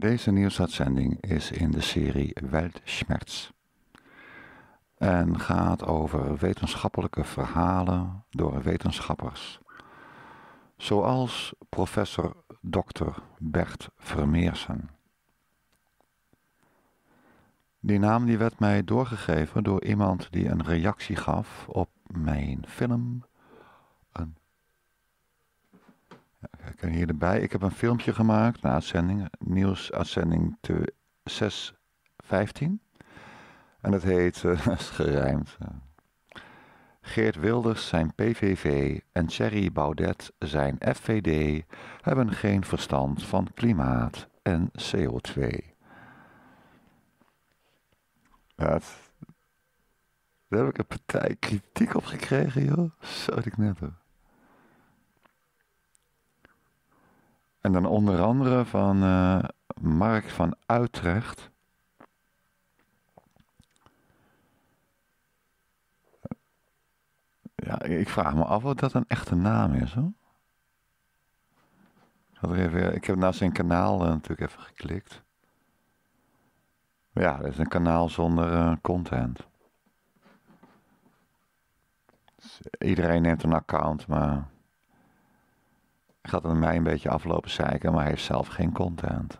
Deze nieuwsuitzending is in de serie Weltschmerz en gaat over wetenschappelijke verhalen door wetenschappers, zoals professor Dr. Bert Vermeersen. Die naam die werd mij doorgegeven door iemand die een reactie gaf op mijn film Een ik kan hier erbij. Ik heb een filmpje gemaakt na uitzending, nieuwsuitzending 615. En dat heet, uh, is gerijmd. Eh, Geert Wilders zijn PVV en Thierry Baudet zijn FVD hebben geen verstand van klimaat en CO2. Dat, daar heb ik een partij kritiek op gekregen, joh. Zo ik net hoor. En dan onder andere van eh, Mark van Utrecht. Ja, ik vraag me af of dat een echte naam is hoor. ik heb naar zijn kanaal eh, natuurlijk even geklikt. ja, dat is een kanaal zonder eh, content. Dus, iedereen heeft een account, maar gaat het mij een beetje aflopen zeiken, maar hij heeft zelf geen content.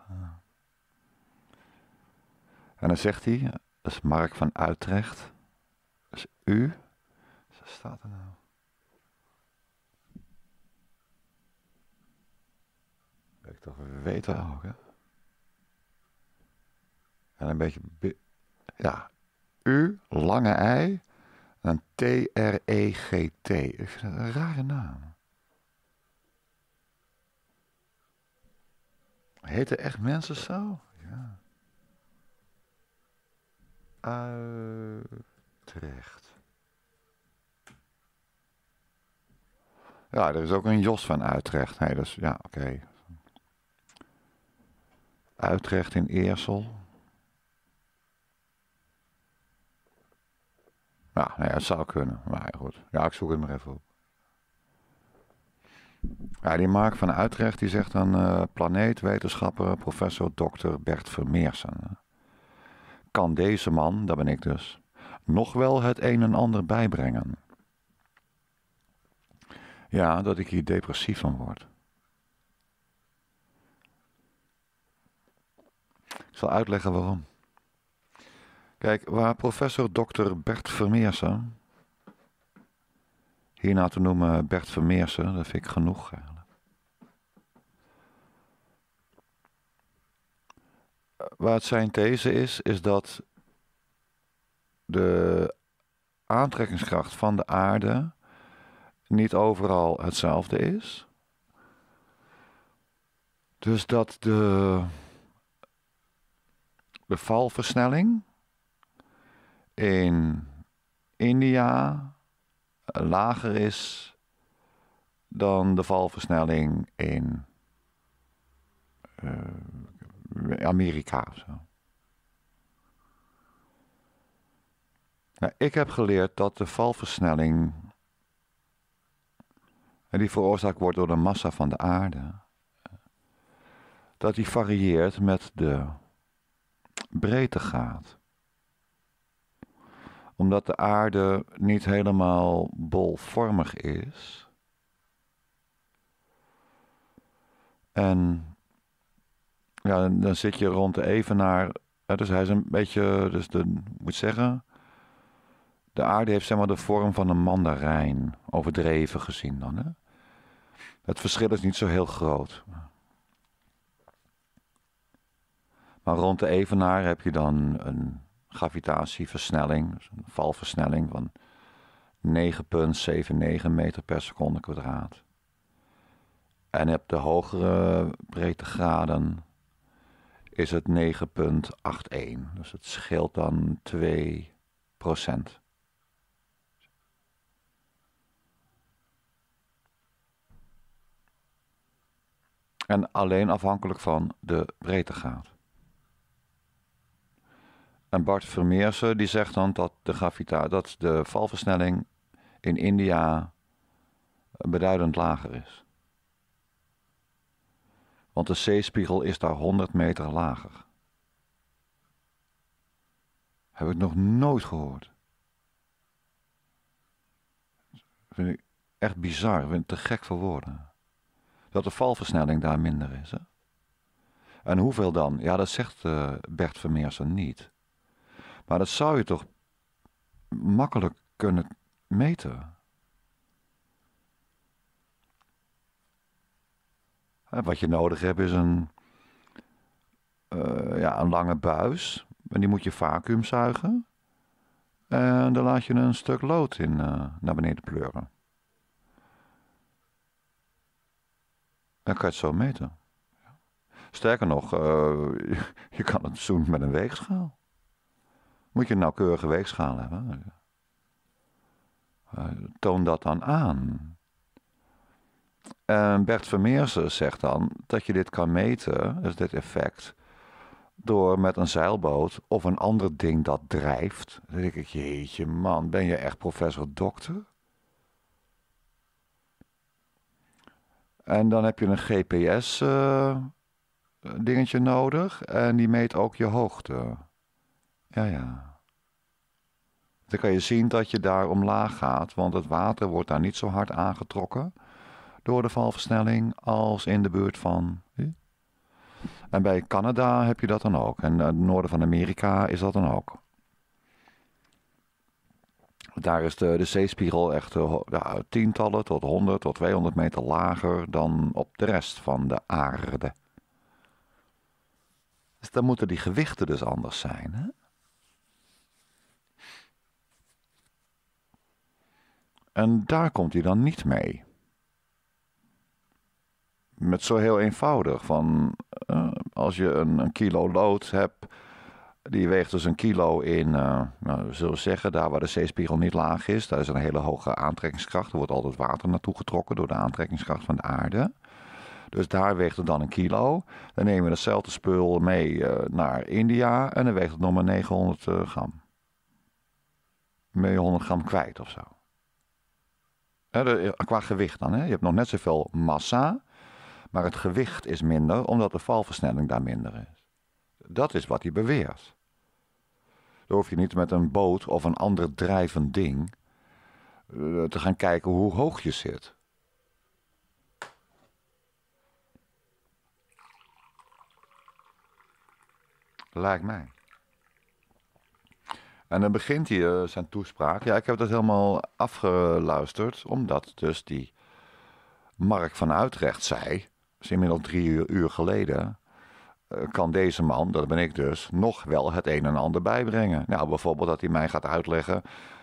En dan zegt hij, dat is Mark van Utrecht, dat is u, wat staat er nou? Dat ik toch weten ook, hè? En een beetje, ja, U, lange ei, en T-R-E-G-T. E ik vind dat een rare naam. Heten echt mensen zo? Ja. Utrecht. Ja, er is ook een Jos van Utrecht. Nee, dat is, ja, oké. Utrecht in Eersel. Nou, nou ja, het zou kunnen. Maar goed. Ja, ik zoek het maar even op. Ja, die Mark van Utrecht die zegt dan eh, planeetwetenschapper professor Dr. Bert Vermeersen. Kan deze man, dat ben ik dus, nog wel het een en ander bijbrengen? Ja, dat ik hier depressief van word. Ik zal uitleggen waarom. Kijk, waar professor Dr. Bert Vermeersen hierna nou te noemen eh, Bert Vermeersen, dat vind ik genoeg eigenlijk. Eh. Wat zijn these is, is dat de aantrekkingskracht van de aarde niet overal hetzelfde is. Dus dat de, de valversnelling in India, lager is dan de valversnelling in eh, Amerika zo. Nou, ik heb geleerd dat de valversnelling eh, die veroorzaakt wordt door de massa van de aarde, dat die varieert met de breedtegraad omdat de aarde niet helemaal bolvormig is. En ja, dan zit je rond de evenaar. dus hij is een beetje, dus de, moet zeggen, de aarde heeft zeg maar de vorm van een mandarijn, overdreven gezien dan. Hè? Het verschil is niet zo heel groot. Maar rond de evenaar heb je dan een gravitatieversnelling, dus een valversnelling van 9,79 meter per seconde kwadraat. En op de hogere breedtegraden is het 9,81. Dus het scheelt dan 2 procent. En alleen afhankelijk van de breedtegraad. En Bart Vermeersen die zegt dan dat de, gravita dat de valversnelling in India beduidend lager is. Want de zeespiegel is daar 100 meter lager. Heb ik nog nooit gehoord. vind ik echt bizar, vind ik te gek voor woorden. Dat de valversnelling daar minder is. Hè? En hoeveel dan? Ja, dat zegt eh, Bert Vermeersen niet. Maar dat zou je toch makkelijk kunnen meten? wat je nodig hebt is een, eh, ja, een lange buis. En die moet je vacuüm zuigen. En dan laat je een stuk lood in eh, naar beneden pleuren. Dan kan je het zo meten. Sterker nog, eh, je kan het zoen met een weegschaal. Moet je een nauwkeurige weegschaal hebben. Eh, toon dat dan aan. En eh, Bert Vermeersen zegt dan dat je dit kan meten, dus dit effect, door met een zeilboot of een ander ding dat drijft. Dan denk ik, jeetje man, ben je echt professor dokter? En dan heb je een GPS eh, dingetje nodig en die meet ook je hoogte. Ja, ja. Dan kan je zien dat je daar omlaag gaat, want het water wordt daar niet zo hard aangetrokken door de valversnelling als in de buurt van. En bij Canada heb je dat dan ook. En het noorden van Amerika is dat dan ook. Daar is de, zeespiegel echt eh, ja, tientallen tot 100 tot 200 meter lager dan op de rest van de aarde. Dus dan moeten die gewichten dus anders zijn. Hè? En daar komt hij dan niet mee. Met zo heel eenvoudig van eh, als je een, een, kilo lood hebt, die weegt dus een kilo in, uh, nou, zullen we zeggen, daar waar de zeespiegel niet laag is, daar is een hele hoge aantrekkingskracht. Er wordt altijd water naartoe getrokken door de aantrekkingskracht van de aarde. Dus daar weegt het dan een kilo. Dan nemen we hetzelfde spul mee eh, naar India en dan weegt het nog maar 900 gram. Ben je 100 gram kwijt of zo. Eh, qua gewicht dan. Hè? Je hebt nog net zoveel massa, maar het gewicht is minder omdat de valversnelling daar minder is. Dat is wat hij beweert. Dan hoef je niet met een boot of een ander drijvend ding eh, te gaan kijken hoe hoog je zit. Lijkt mij. En dan begint hij zijn toespraak. Ja, ik heb dat helemaal afgeluisterd, omdat dus die Mark van Utrecht zei, is inmiddels drie uur, geleden, eh, kan deze man, dat ben ik dus, nog wel het een en ander bijbrengen. Nou, bijvoorbeeld dat hij mij gaat uitleggen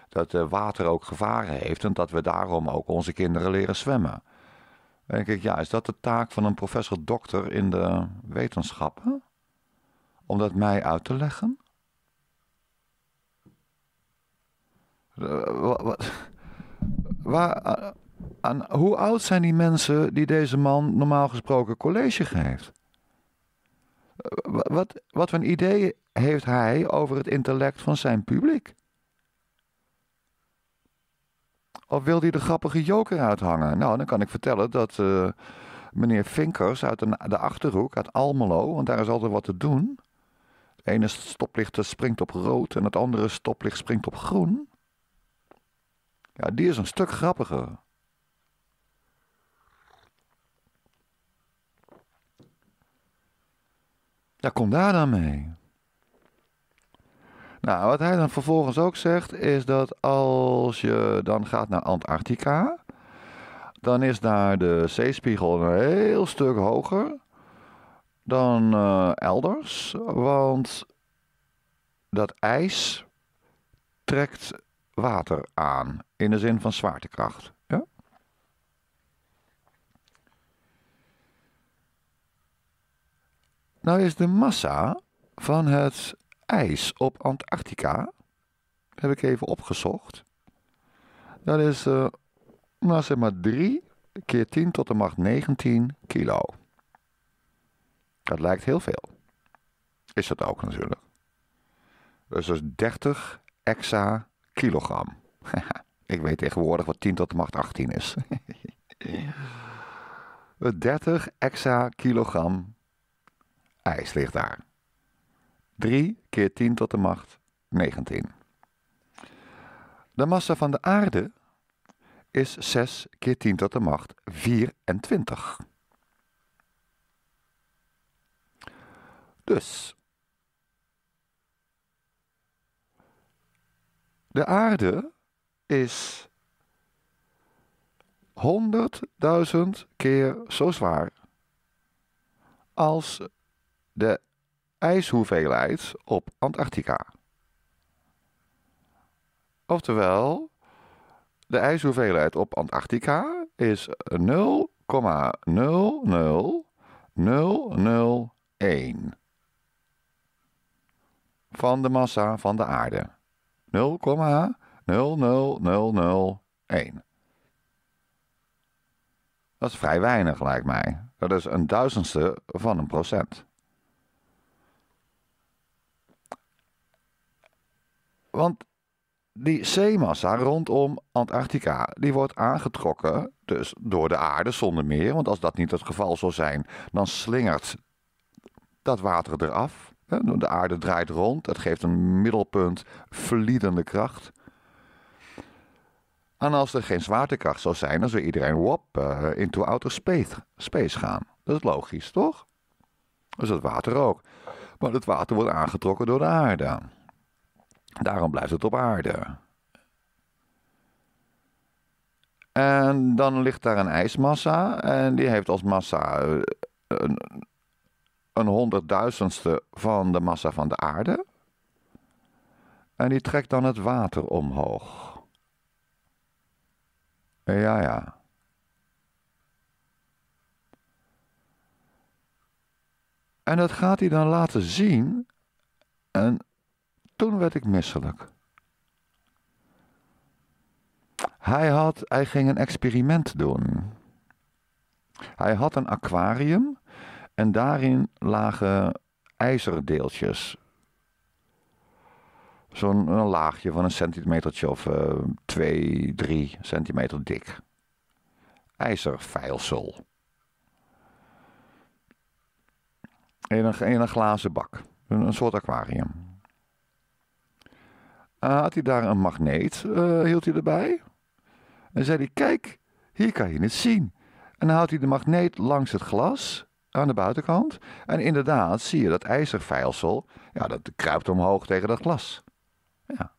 dat eh, water ook gevaren heeft en dat we daarom ook onze kinderen leren zwemmen. Dan denk ik, ja, is dat de taak van een professor-dokter in de wetenschappen? Om dat mij uit te leggen? Eh, waar, aan, hoe oud zijn die mensen die deze man normaal gesproken college geeft? Eh, wat, wat voor een idee heeft hij over het intellect van zijn publiek? Of wil hij de grappige joker uithangen? Nou, dan kan ik vertellen dat eh, meneer Vinkers uit de, de achterhoek, uit Almelo, want daar is altijd wat te doen. Het ene stoplicht springt op rood en het andere stoplicht springt op groen. Ja, die is een stuk grappiger. Ja, kom daar dan mee. Nou, wat hij dan vervolgens ook zegt, is dat als je dan gaat naar Antarctica, dan is daar de zeespiegel een heel stuk hoger dan eh, elders. Want dat ijs trekt water aan. In de zin van zwaartekracht. Ja? Nou is de massa van het ijs op Antarctica, heb ik even opgezocht. Dat is, eh, nou zeg maar, 3 keer 10 tot de macht 19 kilo. Dat lijkt heel veel. Is dat ook natuurlijk. Dus dat is 30 exa kilogram. Ik weet tegenwoordig wat 10 tot de macht 18 is. 30 extra kilogram ijs ligt daar. 3 keer 10 tot de macht 19. De massa van de aarde is 6 keer 10 tot de macht 24. Dus De aarde is 100.000 keer zo zwaar als de ijshoeveelheid op Antarctica. Oftewel, de ijshoeveelheid op Antarctica is 0,00001 van de massa van de aarde. 0,00001. Dat is vrij weinig, lijkt mij. Dat is een duizendste van een procent. Want die zeemassa rondom Antarctica, die wordt aangetrokken dus door de aarde zonder meer. Want als dat niet het geval zou zijn, dan slingert dat water eraf. De aarde draait rond, dat geeft een middelpunt verliedende kracht. En als er geen zwaartekracht zou zijn, dan zou iedereen wop eh, into outer space, space gaan. Dat is logisch, toch? Dat is het water ook. Maar het water wordt aangetrokken door de aarde. Daarom blijft het op aarde. En dan ligt daar een ijsmassa en die heeft als massa eh, een, een honderdduizendste van de massa van de aarde. En die trekt dan het water omhoog. Ja, ja. En dat gaat hij dan laten zien. En toen werd ik misselijk. Hij, had, hij ging een experiment doen. Hij had een aquarium en daarin lagen ijzerdeeltjes. Zo'n laagje van een centimetertje of uh, twee, drie centimeter dik. IJzerveilsel. In een, een glazen bak. Een, soort aquarium. Uh, had hij daar een magneet, eh, hield hij erbij. En zei hij, kijk, hier kan je het zien. En dan houdt hij de magneet langs het glas aan de buitenkant. En inderdaad zie je dat ijzerveilsel, ja, dat kruipt omhoog tegen dat glas. Ja.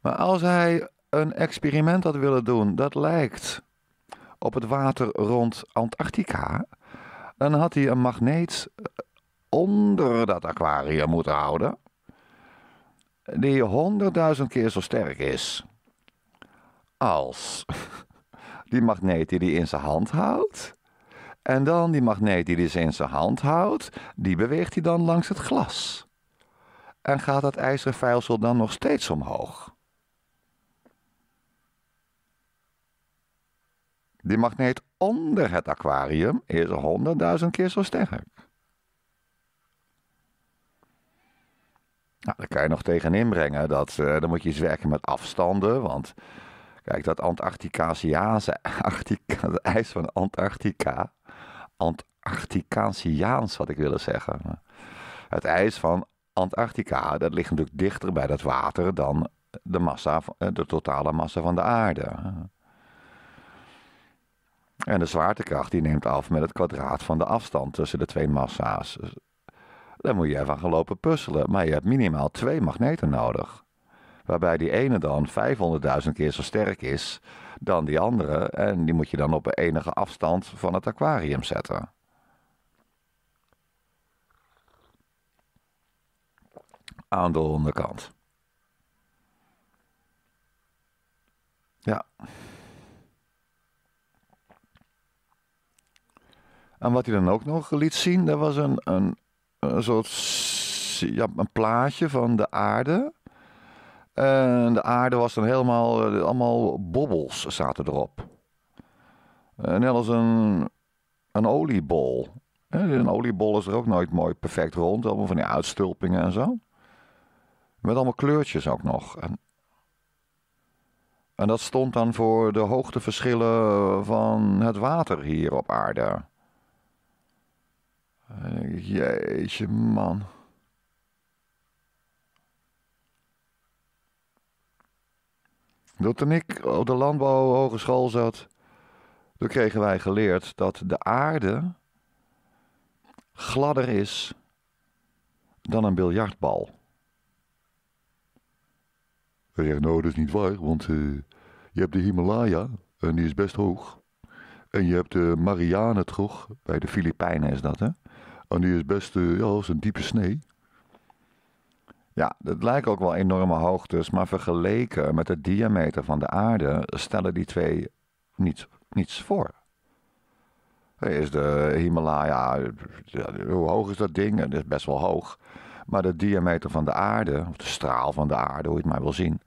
Maar als hij een experiment had willen doen dat lijkt op het water rond Antarctica, dan had hij een magneet eh, onder dat aquarium moeten houden, die honderdduizend keer zo sterk is als die magneet die hij in zijn hand houdt. En dan die magneet die hij dus in zijn hand houdt, die beweegt hij dan langs het glas. En gaat dat ijzeren vijlsel dan nog steeds omhoog? Die magneet onder het aquarium is 100.000 keer zo sterk. Nou, daar kan je nog tegen inbrengen. Dat, eh, dan moet je eens werken met afstanden. Want Kijk, dat Antarcticaanse ijs van Antarctica. Antarcticaansiaans had ik willen zeggen. Het ijs van Antarctica, dat ligt natuurlijk dichter bij dat water dan de, massa, eh, de totale massa van de aarde. En de zwaartekracht die neemt af met het kwadraat van de afstand tussen de twee massa's. Daar moet je even gaan lopen puzzelen, maar je hebt minimaal twee magneten nodig. Waarbij die ene dan 500.000 keer zo sterk is dan die andere. En die moet je dan op een enige afstand van het aquarium zetten. Aan de onderkant. Ja. En wat hij dan ook nog liet zien, dat was een, een, een soort ja, een plaatje van de aarde. En de aarde was dan helemaal, eh, allemaal bobbels zaten erop. Eh, net als een, een oliebol. Een oliebol is er ook nooit mooi perfect rond. Allemaal van die uitstulpingen en zo. Met allemaal kleurtjes ook nog. En, en dat stond dan voor de hoogteverschillen van het water hier op aarde. Jeetje man. Dat toen ik op de landbouwhogeschool zat, toen kregen wij geleerd dat de aarde gladder is dan een biljartbal. Hij je nou dat is niet waar, want eh, je hebt de Himalaya en die is best hoog. En je hebt de Marianentrog, bij de Filipijnen is dat hè. En die is best, uh, ja, is een diepe snee. Ja, dat lijken ook wel enorme hoogtes, maar vergeleken met de diameter van de aarde stellen die twee niets, niets voor. Is de Himalaya, hoe hoog is dat ding? Dat is best wel hoog. Maar de diameter van de aarde, of de straal van de aarde, hoe je het maar wil zien,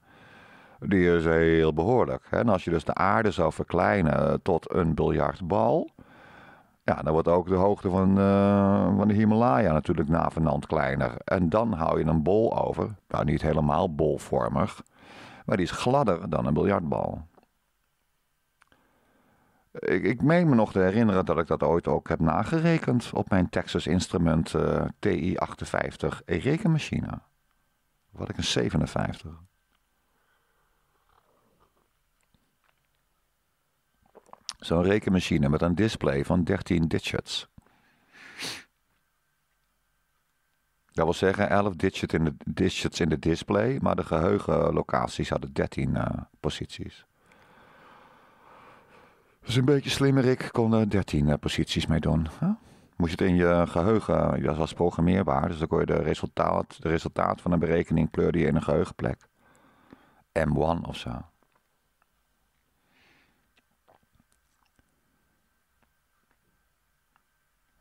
die is heel behoorlijk. En als je dus de aarde zou verkleinen tot een biljartbal, ja, dan wordt ook de hoogte van, eh, van de Himalaya natuurlijk navenant kleiner. En dan hou je een bol over. Nou, niet helemaal bolvormig, maar die is gladder dan een biljartbal. Ik, ik meen me nog te herinneren dat ik dat ooit ook heb nagerekend op mijn Texas Instrument eh, TI-58 rekenmachine. Wat ik een 57. Zo'n rekenmachine met een display van 13 digits. Dat wil zeggen 11 in digits in de display, maar de geheugenlocaties hadden 13 uh, eh, posities. Dus een beetje slimmer. Ik kon er 13 eh, posities mee doen. Moest je het in je geheugen, Dat was programmeerbaar, dus dan kon je de resultaat, de resultaat van een berekening kleurde je in een geheugenplek. M1 of zo.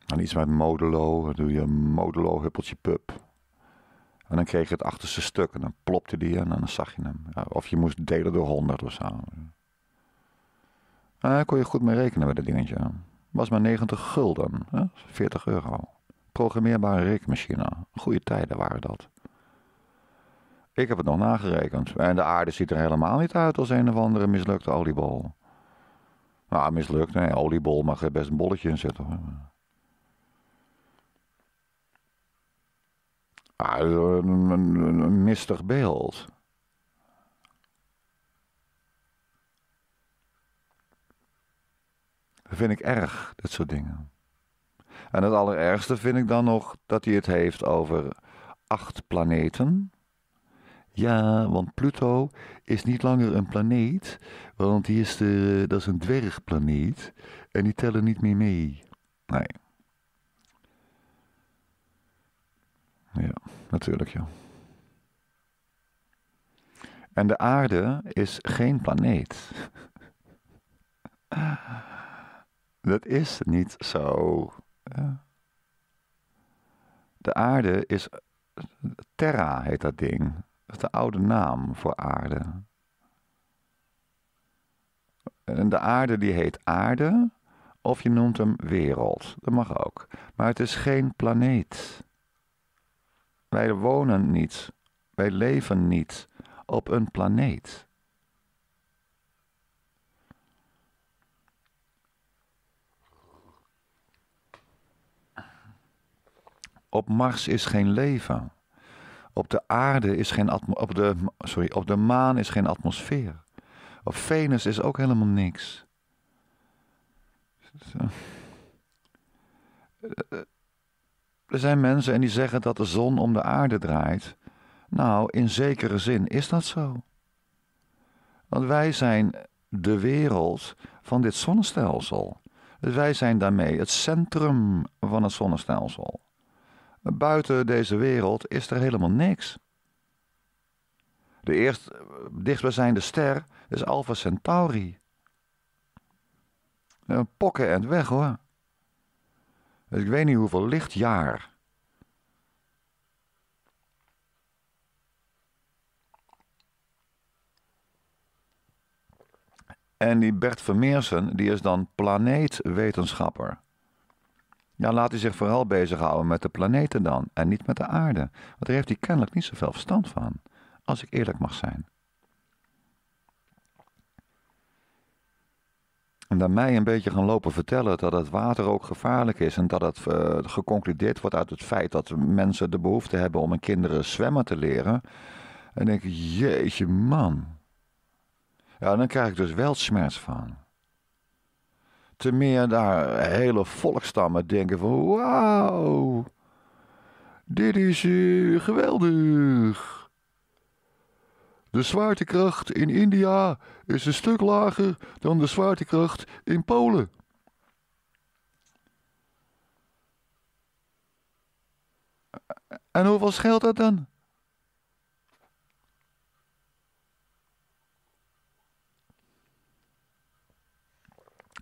En iets met modulo, Dat doe je modulo, huppeltje, pup. En dan kreeg je het achterste stuk en dan plopte die en dan zag je hem. Of je moest delen door 100 of zo. En eh, daar kon je goed mee rekenen met dat dingetje. Was maar 90 gulden, hè? 40 euro. Programmeerbare rekenmachine. Goede tijden waren dat. Ik heb het nog nagerekend. En de aarde ziet er helemaal niet uit als een of andere mislukte oliebol. Nou, mislukt, nee, oliebol mag er best een bolletje in zitten hoor. Ah, een, mistig beeld. Dat vind ik erg, dat soort dingen. En het allerergste vind ik dan nog dat hij het heeft over acht planeten. Ja, want Pluto is niet langer een planeet, want die is de, dat is een dwergplaneet en die tellen niet meer mee. Nee. Ja, natuurlijk ja. En de aarde is geen planeet. Dat is niet zo. De aarde is. Terra heet dat ding. Dat is de oude naam voor aarde. En de aarde die heet aarde, of je noemt hem wereld. Dat mag ook. Maar het is geen planeet. Wij wonen niet, wij leven niet op een planeet. Op Mars is geen leven. Op de aarde is geen op de, sorry, op de maan is geen atmosfeer. Op Venus is ook helemaal niks. Er zijn mensen en die zeggen dat de zon om de aarde draait. Nou, in zekere zin is dat zo. Want wij zijn de wereld van dit zonnestelsel. Dus wij zijn daarmee het centrum van het zonnestelsel. Buiten deze wereld is er helemaal niks. De eerst dichtstbijzijnde ster is Alpha Centauri. Pokken en weg hoor ik weet niet hoeveel lichtjaar. En die Bert Vermeersen, die is dan planeetwetenschapper. Ja, laat hij zich vooral bezighouden met de planeten dan en niet met de aarde. Want daar heeft hij kennelijk niet zoveel verstand van, als ik eerlijk mag zijn. En dan mij een beetje gaan lopen vertellen dat het water ook gevaarlijk is. En dat het eh, geconcludeerd wordt uit het feit dat mensen de behoefte hebben om hun kinderen zwemmen te leren. En denk ik, jeetje man. Ja, dan krijg ik dus wel smerts van. Te meer daar hele volkstammen denken van, wauw, dit is eh, geweldig. De zwaartekracht in India is een stuk lager dan de zwaartekracht in Polen. En hoeveel scheelt dat dan?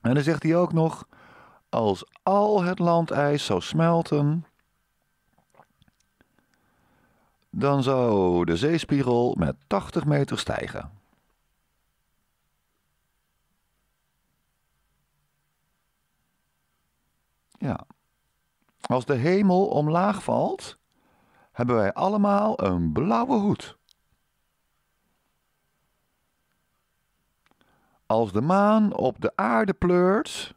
En dan zegt hij ook nog: Als al het landijs zou smelten, dan zou de zeespiegel met 80 meter stijgen. Ja. Als de hemel omlaag valt, hebben wij allemaal een blauwe hoed. Als de maan op de aarde pleurt,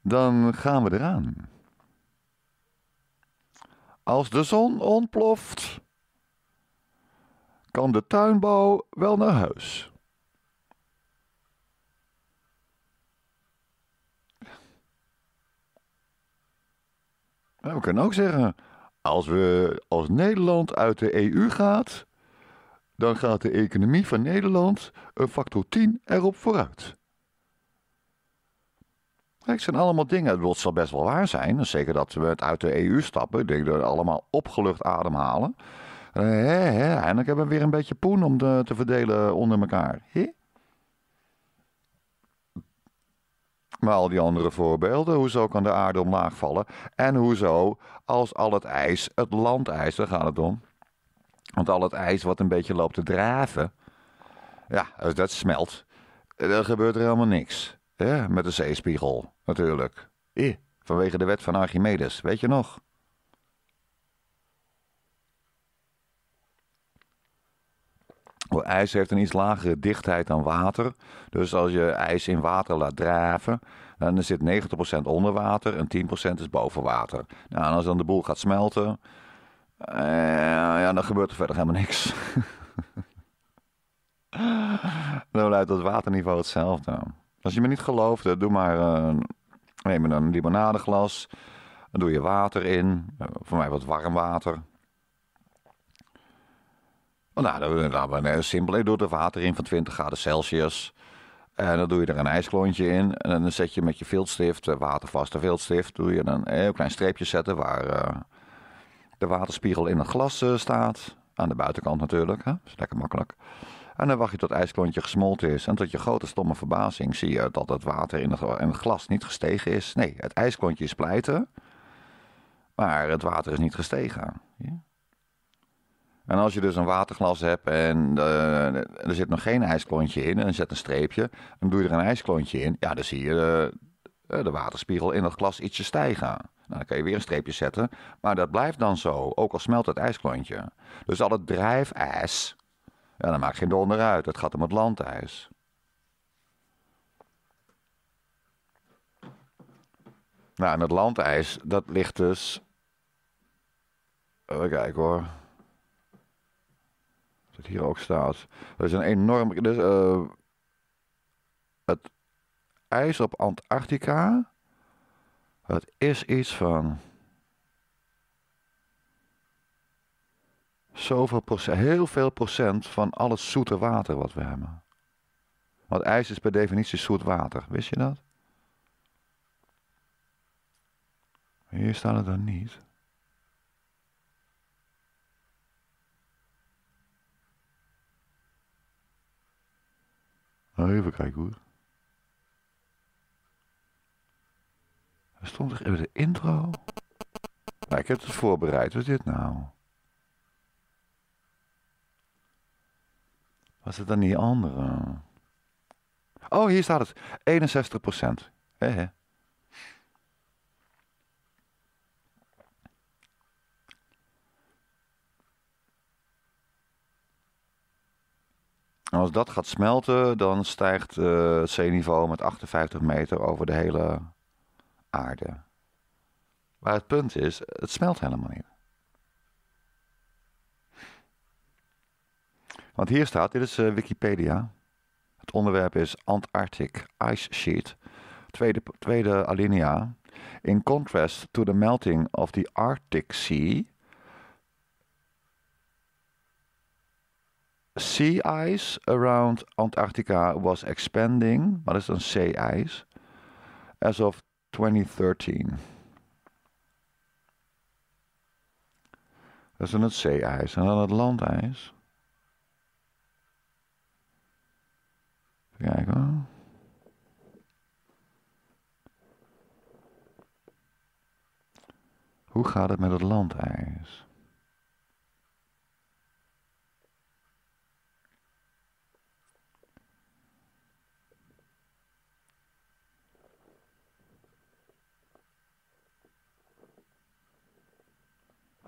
dan gaan we eraan. Als de zon ontploft, kan de tuinbouw wel naar huis. Nou, we kunnen ook zeggen, als, we, als Nederland uit de EU gaat, dan gaat de economie van Nederland een factor 10 erop vooruit. Kijk, het zijn allemaal dingen. Het zal best wel waar zijn. Zeker dat we het uit de EU stappen. Ik denk dat we allemaal opgelucht ademhalen. Uh, eh, he, he, eindelijk hebben we weer een beetje poen om te verdelen onder elkaar. He? Maar al die andere voorbeelden, hoezo kan de aarde omlaag vallen? En hoezo, als al het ijs, het landijs, daar gaat het om. Want al het ijs wat een beetje loopt te draven, ja, als dat smelt, eh, dan gebeurt er helemaal niks met de zeespiegel, natuurlijk. vanwege de wet van Archimedes, weet je nog? IJs heeft een iets lagere dichtheid dan water. Dus als je ijs in water laat drijven, dan zit 90% onder water en 10% is boven water. Nou, en als dan de boel gaat smelten, eh, ja, dan gebeurt er verder helemaal niks. dan blijft het waterniveau hetzelfde. Als je me niet gelooft, eh, doe maar, eh, neem neem een limonadeglas. Dan doe je water in. Eh, voor mij wat warm water. Nou, dan, dan, dan, simpel. Je doet er water in van 20 graden Celsius. En dan doe je er een ijsklontje in. En dan zet je met je viltstift, watervaste viltstift, doe je een heel klein streepje zetten waar de waterspiegel in een glas staat. Aan de buitenkant natuurlijk. Hè? Dat is lekker makkelijk. En dan wacht je tot het ijsklontje gesmolten is. En tot je grote stomme verbazing zie je dat het water in het, glas niet gestegen is. Nee, het ijsklontje is pleiten, maar het water is niet gestegen. Ja. En als je dus een waterglas hebt en eh, er zit nog geen ijsklontje in, en zet een streepje, en doe je er een ijsklontje in, ja, dan zie je de, eh, de waterspiegel in dat glas ietsje stijgen. Nou, dan kan je weer een streepje zetten, maar dat blijft dan zo, ook al smelt het ijsklontje. Dus al het drijfijs ja, dat maakt geen donder uit. Het gaat om het landijs. Nou, en het landijs, dat ligt dus... Even kijken hoor. Dat hier ook staat. Dat is een enorm... Dus, het ijs op Antarctica... Het is iets van... zoveel procent, heel veel procent van al het zoete water wat we hebben. Want ijs is per definitie zoet water, wist je dat? Hier staat het dan niet. Oh, even kijken hoor. Er stond er in de intro. Nou, ik heb het voorbereid. Wat is dit nou? Was het dan die andere? Oh, hier staat het. 61 procent. als dat gaat smelten, dan stijgt het eh, zeeniveau met 58 meter over de hele aarde. Maar het punt is, het smelt helemaal niet. Want hier staat, dit is eh, Wikipedia. Het onderwerp is Antarctic Ice Sheet. Tweede, tweede alinea. In contrast to the melting of the Arctic Sea, sea ice around Antarctica was expanding, maar is dan zee-ijs, as of 2013. Dat is dan het zee-ijs en dan het landijs. Even kijken Hoe gaat het met het land landijs?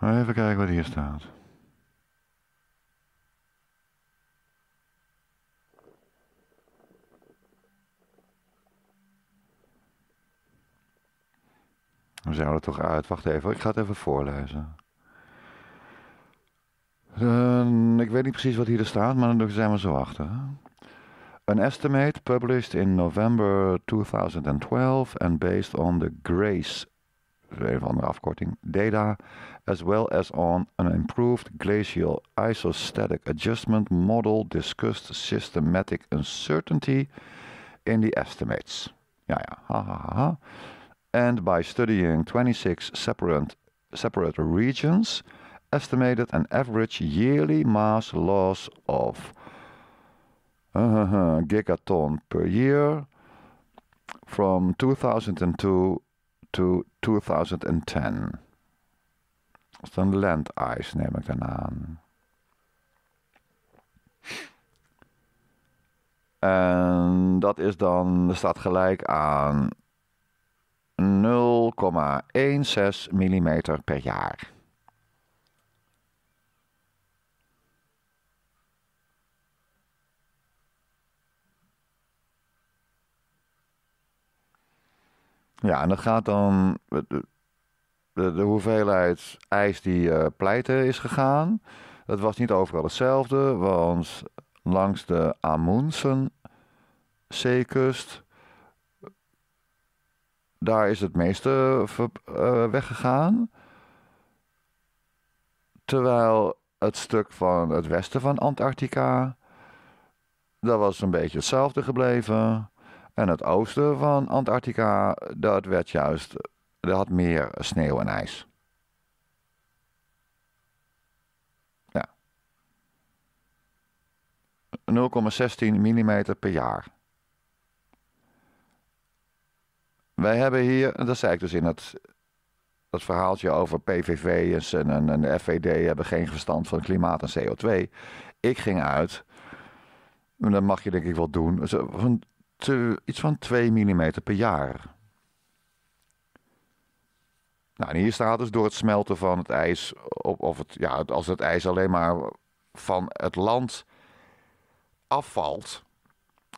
Even kijken wat hier staat. Dan zijn we er toch uit. Wacht even, ik ga het even voorlezen. ik weet niet precies wat hier er staat, maar dan zijn we zo achter. An estimate published in November 2012 and based on the GRACE, een van de afkorting, data, as well as on an improved glacial isostatic adjustment model discussed systematic uncertainty in the estimates. Ja, ja, ha, and by studying 26 separate, separate regions, estimated an average yearly mass loss of uh, uh, gigaton per year from 2002 to 2010. Dat is dan landeis, neem ik dan aan. En dat is dan, er staat gelijk aan 0,16 mm per jaar. Ja, en dat gaat dan. De, de, hoeveelheid ijs die uh, pleiten is gegaan. Dat was niet overal hetzelfde, want langs de Amundsen-zeekust daar is het meeste eh, eh, weggegaan. Terwijl het stuk van het westen van Antarctica, dat was een beetje hetzelfde gebleven. En het oosten van Antarctica, dat werd juist, dat had meer sneeuw en ijs. Ja. 0,16 mm per jaar. Wij hebben hier, en dat zei ik dus in het, dat verhaaltje over PVV en, en, en de FVD hebben geen verstand van klimaat en CO2. Ik ging uit, en dat mag je denk ik wel doen, iets van 2 mm per jaar. Nou, en hier staat dus door het smelten van het ijs, op, of het, ja, als het ijs alleen maar van het land afvalt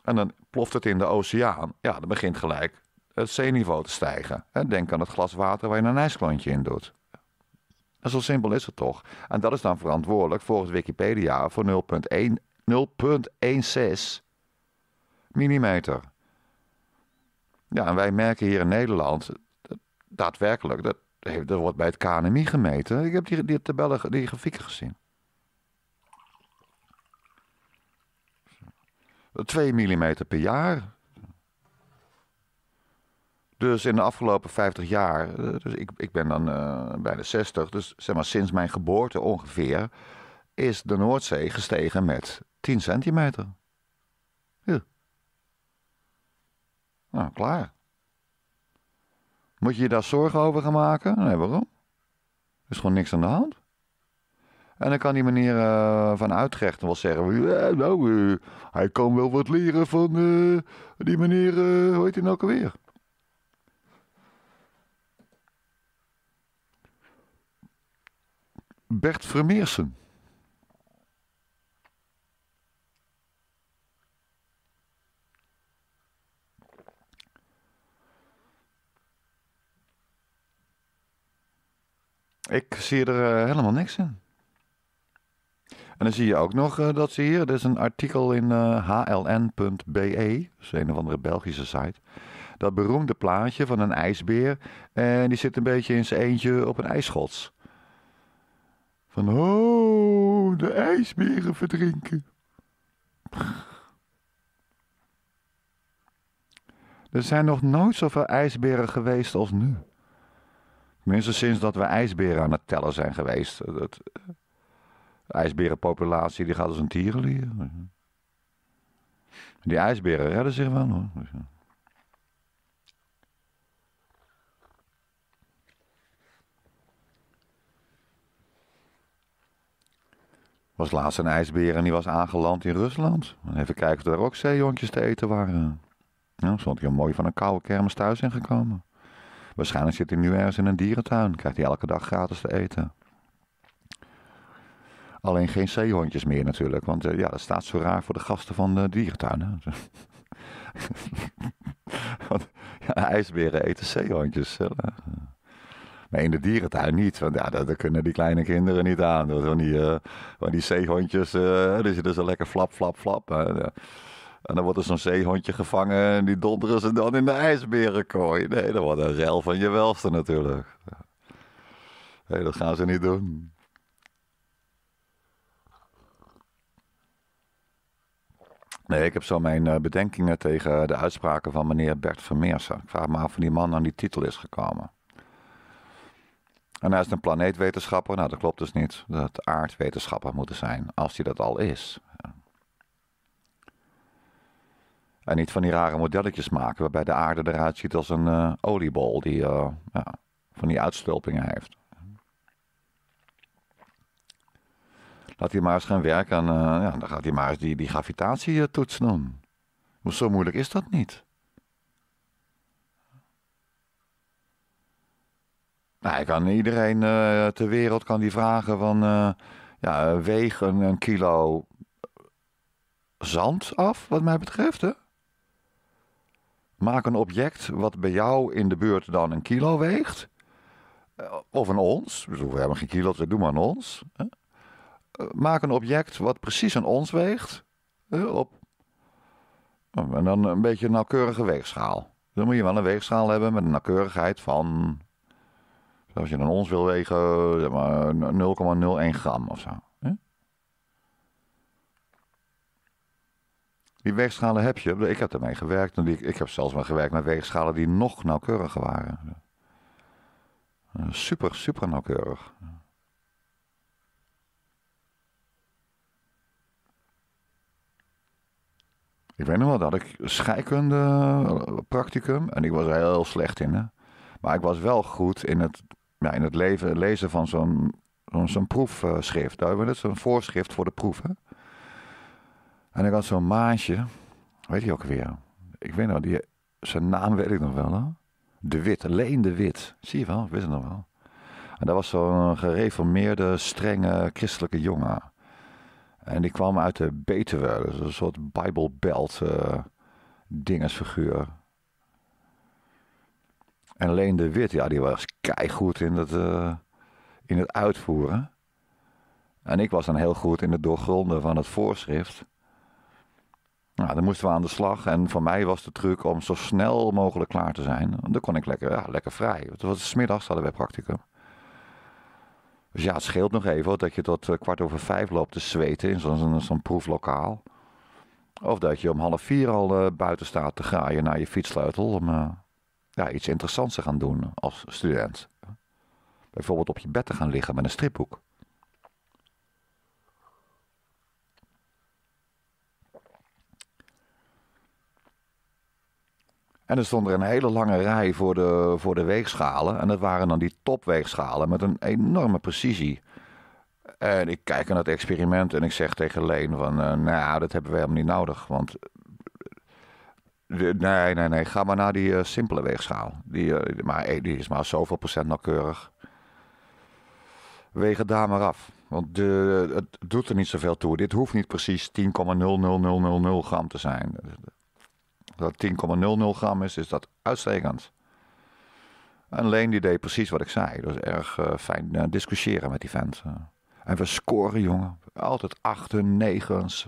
en dan ploft het in de oceaan, ja, dan begint gelijk het zeeniveau te stijgen. Denk aan het glas water waar je een ijsklontje in doet. zo simpel is het toch? En dat is dan verantwoordelijk volgens Wikipedia voor 0,16 millimeter. Ja, en wij merken hier in Nederland eh, daadwerkelijk, dat, wordt bij het KNMI gemeten. Ik heb die, die tabellen, die grafieken gezien. 2 mm per jaar. Dus in de afgelopen 50 jaar, eh, dus ik, ik ben dan uh, bijna 60, dus zeg maar sinds mijn geboorte ongeveer, is de Noordzee gestegen met 10 centimeter. Ja. Nou, klaar. Moet je je daar zorgen over gaan maken? Nee, waarom? Er is gewoon niks aan de hand. En dan kan die meneer uh, van Utrecht wel zeggen: Nou, eh, hij kan wel wat leren van die meneer, hoe heet hij nou alweer? Bert Vermeersen. Ik zie er eh, helemaal niks in. En dan zie je ook nog eh, dat ze hier, dit is een artikel in uh, eh, hln.be, dus een of andere Belgische site. Dat beroemde plaatje van een ijsbeer. En die zit een beetje in zijn eentje op een ijsschots. Van, oh, de ijsberen verdrinken. Er zijn nog nooit zoveel ijsberen geweest als nu. Tenminste, sinds dat we ijsberen aan het tellen zijn geweest. Dat, de ijsberenpopulatie die gaat als een tierenlier. Die ijsberen redden zich wel hoor. was laatst een ijsbeer en die was aangeland in Rusland. Even kijken of er ook zeehondjes te eten waren. Nou, stond hij al mooi van een koude kermis thuis ingekomen. Waarschijnlijk zit hij nu ergens in een dierentuin. Krijgt hij elke dag gratis te eten. Alleen geen zeehondjes meer natuurlijk. Want eh, ja, dat staat zo raar voor de gasten van de dierentuin. Hè? want ja, ijsberen eten zeehondjes. Maar in de dierentuin niet, want ja, dat, kunnen die kleine kinderen niet aan. Dat van die, uh, die zeehondjes, uh, die zitten zo lekker flap, flap, flap. Eh, en dan wordt er zo'n zeehondje gevangen en die donderen ze dan in de ijsberenkooi. Nee, dat wordt een rel van je welste natuurlijk. Nee, dat gaan ze niet doen. Nee, ik heb zo mijn bedenkingen tegen de uitspraken van meneer Bert Vermeersen. Ik vraag me af of die man aan die titel is gekomen. En hij is een planeetwetenschapper. Nou, dat klopt dus niet. Dat aardwetenschapper moeten zijn, als hij dat al is. En niet van die rare modelletjes maken waarbij de aarde eruit ziet als een eh, oliebol die eh, ja, van die uitstulpingen heeft. Laat hij maar eens gaan werken aan, eh, ja, dan gaat hij maar eens die, die gravitatietoets doen. Zo moeilijk is dat niet. Nou, iedereen eh, ter wereld kan die vragen van... Eh, ja, weeg een, kilo zand af, wat mij betreft, hè? Maak een object wat bij jou in de buurt dan een kilo weegt. Eh, of een ons. we hebben geen kilo, we dus doen maar een ons. Maak een object wat precies een ons weegt. Op. En dan een beetje een nauwkeurige weegschaal. Dan moet je wel een weegschaal hebben met een nauwkeurigheid van als je dan ons wil wegen, zeg maar 0,01 gram of zo. Hè? Die weegschalen heb je. Ik heb ermee gewerkt. En ik, ik heb zelfs maar gewerkt met weegschalen die nog nauwkeuriger waren. Super, super nauwkeurig. Ik weet nog wel dat ik scheikunde eh, practicum en ik was er heel slecht in. Hè? Maar ik was wel goed in het ja, nou, in het leven, lezen van zo'n zo'n proefschrift. Daar hebben we zo'n voorschrift voor de proeven. En ik had zo'n maatje, weet je ook weer? Ik weet nog, die, zijn naam weet ik nog wel. De Wit, Leen de Wit. Zie je wel, ik wist het nog wel. En dat was zo'n gereformeerde, strenge christelijke jongen. En die kwam uit de Betuwe, dus een soort Bijbelbelt uh, eh, dingensfiguur en Leen de Wit, ja, die was keigoed in het, eh, in het uitvoeren. En ik was dan heel goed in het doorgronden van het voorschrift. Nou, dan moesten we aan de slag. En voor mij was de truc om zo snel mogelijk klaar te zijn. Dan kon ik lekker, ja, lekker vrij. Het was smiddags hadden we practicum. Dus ja, het scheelt nog even dat je tot eh, kwart over vijf loopt te zweten in zo'n zo'n proeflokaal. Of dat je om half vier al eh, buiten staat te graaien naar je fietssleutel om, uh, ja, iets interessants te gaan doen als student. Bijvoorbeeld op je bed te gaan liggen met een stripboek. En er stond er een hele lange rij voor de, voor de weegschalen. En dat waren dan die topweegschalen met een enorme precisie. En ik kijk naar het experiment en ik zeg tegen Leen van... Uh, nou, dat hebben we helemaal niet nodig. Want Nee, nee, nee. Ga maar naar die eh, simpele weegschaal. Die, eh, maar, eh, die is maar zoveel procent nauwkeurig. Weeg het daar maar af. Want de, het doet er niet zoveel toe. Dit hoeft niet precies 10,00000 gram te zijn. Dus, dat 10,00 gram is, is dat uitstekend. En Leen deed precies wat ik zei. Dat is erg fijn discussiëren met die vent. En we scoren, jongen. Altijd achten, negens.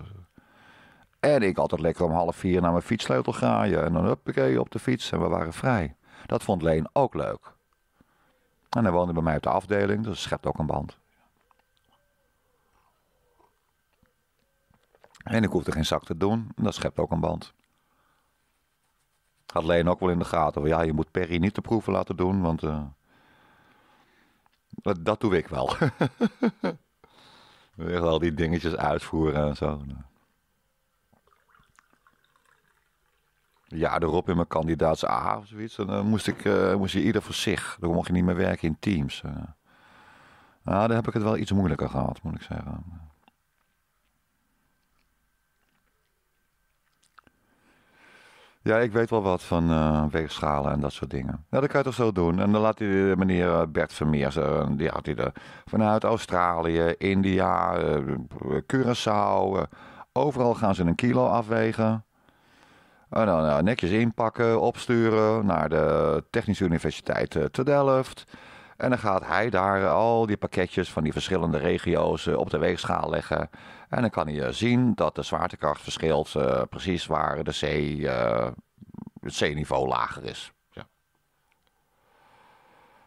En ik altijd lekker om half vier naar mijn fietssleutel graaien. En dan huppakee op de fiets en we waren vrij. Dat vond Leen ook leuk. En hij woonde bij mij op de afdeling, dus schept ook een band. En ik hoefde geen zak te doen, dat schept ook een band. Had Leen ook wel in de gaten. Ja, je moet Perry niet de proeven laten doen, want eh, dat, dat, doe ik wel. Weer al die dingetjes uitvoeren en zo. ja, erop in mijn kandidaatse A of zoiets. Dan eh, moest, ik, eh, moest je ieder voor zich. Dan mocht je niet meer werken in teams. Uh, nou, daar heb ik het wel iets moeilijker gehad, moet ik zeggen. Ja, ik weet wel wat van weegschalen en dat soort dingen. Nou, dat kan je toch zo doen. En dan laat hij meneer Bert Vermeer, die had hij er vanuit Australië, India, Curaçao. overal gaan ze een kilo afwegen. En oh, nou, dan nou, netjes inpakken, opsturen naar de Technische Universiteit eh, te Delft. En dan gaat hij daar eh, al die pakketjes van die verschillende regio's eh, op de weegschaal leggen. En dan kan hij zien dat de zwaartekracht verschilt precies waar de zee, het zeeniveau lager is. Ja.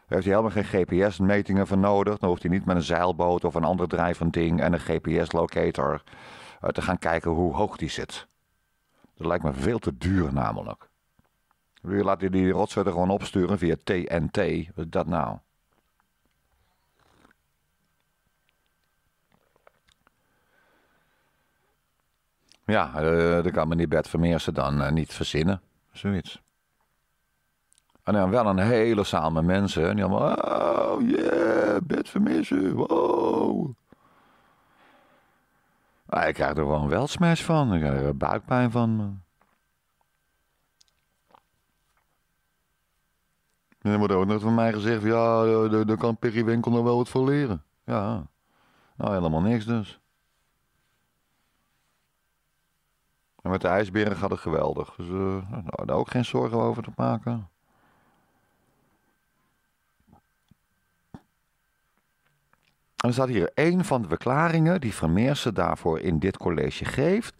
heeft hij helemaal geen GPS-metingen voor nodig. Dan hoeft hij niet met een zeilboot of een ander drijvend ding en een GPS-locator te gaan kijken hoe hoog die zit. Dat lijkt me veel te duur namelijk. Laat je die rotzooi er gewoon opsturen via TNT. Wat is dat nou? Ja, eh, dan dat kan meneer Bert Vermeersen dan eh, niet verzinnen. Zoiets. En ah, nou, dan wel een hele samen mensen. En die allemaal, oh yeah, Bert Vermeersen, wow. Maar ik krijg er gewoon wel smash van. Ik krijg er buikpijn van. En dan wordt ook nog van mij gezegd: ja, daar kan Perry Winkel nog wel wat voor leren. Ja, nou helemaal niks dus. En met de ijsberen gaat het geweldig. Dus uh, daar ook geen zorgen over te maken. Dan staat hier, een van de verklaringen die Vermeersen daarvoor in dit college geeft,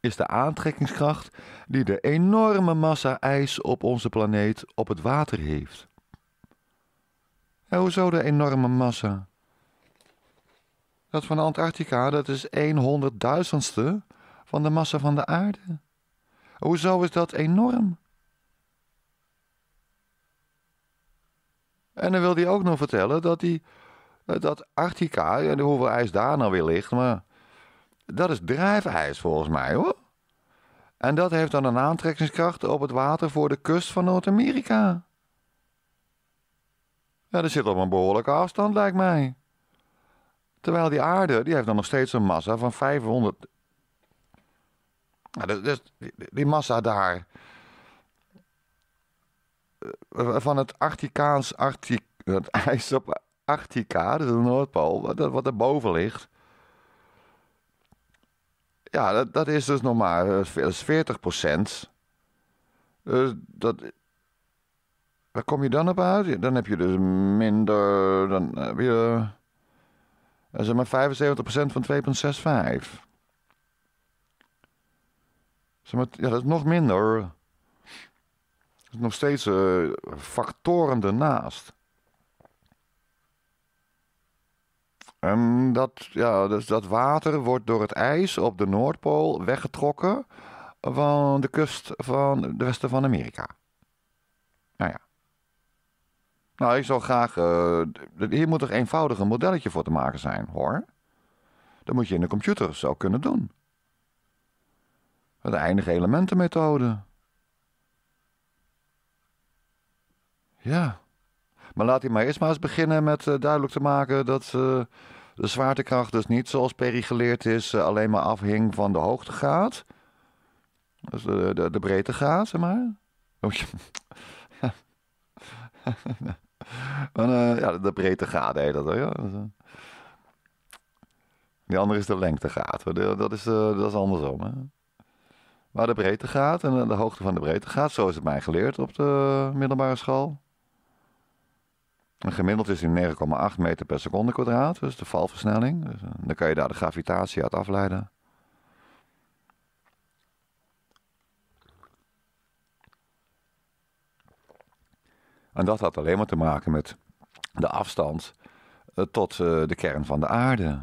is de aantrekkingskracht die de enorme massa ijs op onze planeet op het water heeft. En hoezo de enorme massa? Dat van Antarctica, dat is 100.000ste van de massa van de aarde. Hoezo is dat enorm? En dan wil hij ook nog vertellen dat hij eh, dat Arctica, ja, hoeveel ijs daar nou weer ligt, maar dat is drijfijs volgens mij hoor. En dat heeft dan een aantrekkingskracht op het water voor de kust van Noord-Amerika. Ja, dat zit op een behoorlijke afstand, lijkt mij. Terwijl die aarde, die heeft dan nog steeds een massa van 500. Nou, die massa daar. Eh, van het Arcticaans Arctic, het ijs op Antarctica, de Noordpool, wat, wat erboven ligt. Ja, dat, dat is dus nog maar 40 eh, procent. Dus dat, waar kom je dan op uit? Dan heb je dus minder. Dan eh, heb je. Dat is maar 75% van 2,65. ja, dat is nog minder. Dat is nog steeds eh, factoren ernaast. Um, dat, ja, dus dat water wordt door het ijs op de Noordpool weggetrokken van de kust van de westen van Amerika. Nou ja. Nou, ik zou graag. Eh, hier moet toch eenvoudig een modelletje voor te maken zijn, hoor. Dat moet je in de computer zo kunnen doen. De eindige elementenmethode. Ja. Maar laat hij maar eerst maar eens beginnen met eh, duidelijk te maken dat eh, de zwaartekracht dus niet zoals Perry geleerd is, eh, alleen maar afhing van de hoogtegraad. Dus de, de, de zeg maar. Oh, ja. maar, ja, de breedtegraad heet dat hoor. Die andere is de lengtegraad. Dat is, dat is andersom. Hè? Maar de breedtegraad en de hoogte van de breedtegraad, zo is het mij geleerd op de middelbare school. Een gemiddeld is die 9,8 meter per seconde kwadraat, dus de valversnelling. Dus, eh, dan kan je daar de gravitatie uit afleiden. En dat had alleen maar te maken met de afstand eh, tot eh, de kern van de aarde.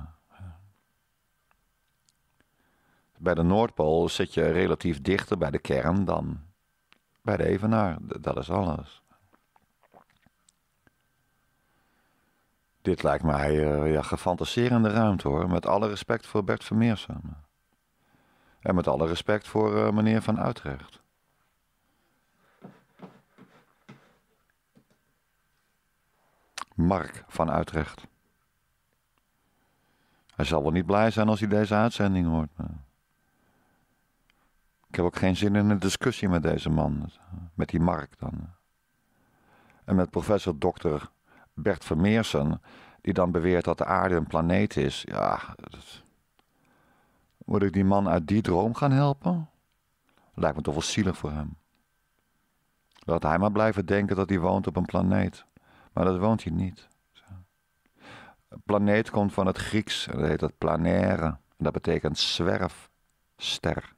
Bij de Noordpool zit je relatief dichter bij de kern dan bij de evenaar. Dat is alles. Dit lijkt mij eh, ja, gefantaserende ruimte hoor. Met alle respect voor Bert Vermeersen. En met alle respect voor eh, meneer Van Uitrecht. Mark van Utrecht, Hij zal wel niet blij zijn als hij deze uitzending hoort. Maar... Ik heb ook geen zin in een discussie met deze man. Met die Mark dan. En met professor dokter Bert Vermeersen, die dan beweert dat de aarde een planeet is. Ja, moet ik die man uit die droom gaan helpen? Lijkt me toch wel zielig voor hem. Dat hij maar blijven denken dat hij woont op een planeet. Maar dat woont hij niet. Planeet komt van het Grieks en dat heet het planaire. dat betekent zwerfster.